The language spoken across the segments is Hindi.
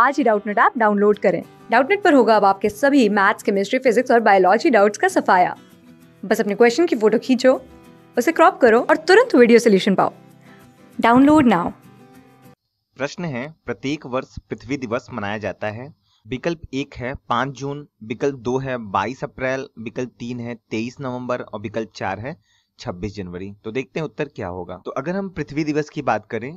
आज ही डाउटनेट ऐप डाउनलोड करें डाउटनेट पर होगा अब आपके सभी मैथ्स केमिस्ट्री फिजिक्स और बायोलॉजी डाउट्स का सफाया बस अपने क्वेश्चन की फोटो खींचो उसे क्रॉप करो और तुरंत वीडियो सोल्यूशन पाओ डाउनलोड नाउ प्रश्न है प्रत्येक वर्ष पृथ्वी दिवस मनाया जाता है विकल्प एक है पांच जून विकल्प दो है बाईस अप्रैल विकल्प तीन है तेईस नवंबर और विकल्प चार है छब्बीस जनवरी तो देखते हैं उत्तर क्या होगा तो अगर हम पृथ्वी दिवस की बात करें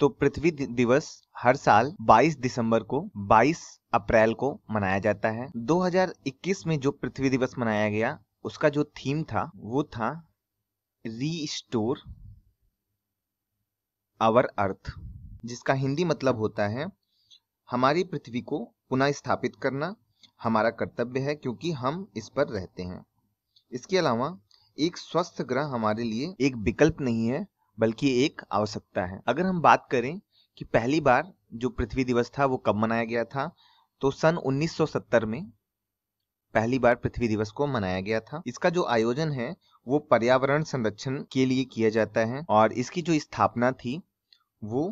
तो पृथ्वी दिवस हर साल 22 दिसंबर को 22 अप्रैल को मनाया जाता है 2021 में जो पृथ्वी दिवस मनाया गया उसका जो थीम था वो था री स्टोर आवर अर्थ जिसका हिंदी मतलब होता है हमारी पृथ्वी को पुनः स्थापित करना हमारा कर्तव्य है क्योंकि हम इस पर रहते हैं इसके अलावा एक स्वस्थ ग्रह हमारे लिए एक विकल्प नहीं है बल्कि एक आवश्यकता है अगर हम बात करें कि पहली बार जो पृथ्वी दिवस था वो कब मनाया गया था तो सन 1970 में पहली बार पृथ्वी दिवस को मनाया गया था इसका जो आयोजन है वो पर्यावरण संरक्षण के लिए किया जाता है और इसकी जो स्थापना थी वो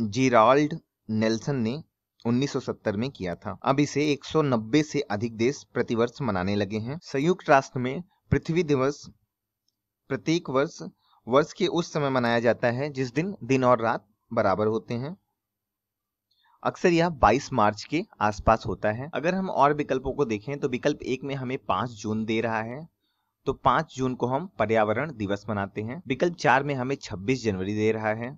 जीराल्ड नेल्सन ने 1970 में किया था अब इसे 190 से अधिक देश प्रतिवर्ष मनाने लगे हैं संयुक्त राष्ट्र में पृथ्वी दिवस प्रत्येक वर्ष वर्ष के उस समय मनाया जाता है जिस दिन दिन और रात बराबर होते हैं अक्सर यह 22 मार्च के आसपास होता है अगर हम और विकल्पों को देखें तो विकल्प एक में हमें 5 जून दे रहा है तो 5 जून को हम पर्यावरण दिवस मनाते हैं विकल्प चार में हमें 26 जनवरी दे रहा है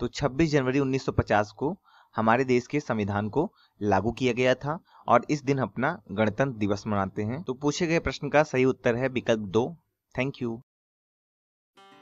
तो 26 जनवरी 1950 को हमारे देश के संविधान को लागू किया गया था और इस दिन अपना गणतंत्र दिवस मनाते हैं तो पूछे गए प्रश्न का सही उत्तर है विकल्प दो थैंक यू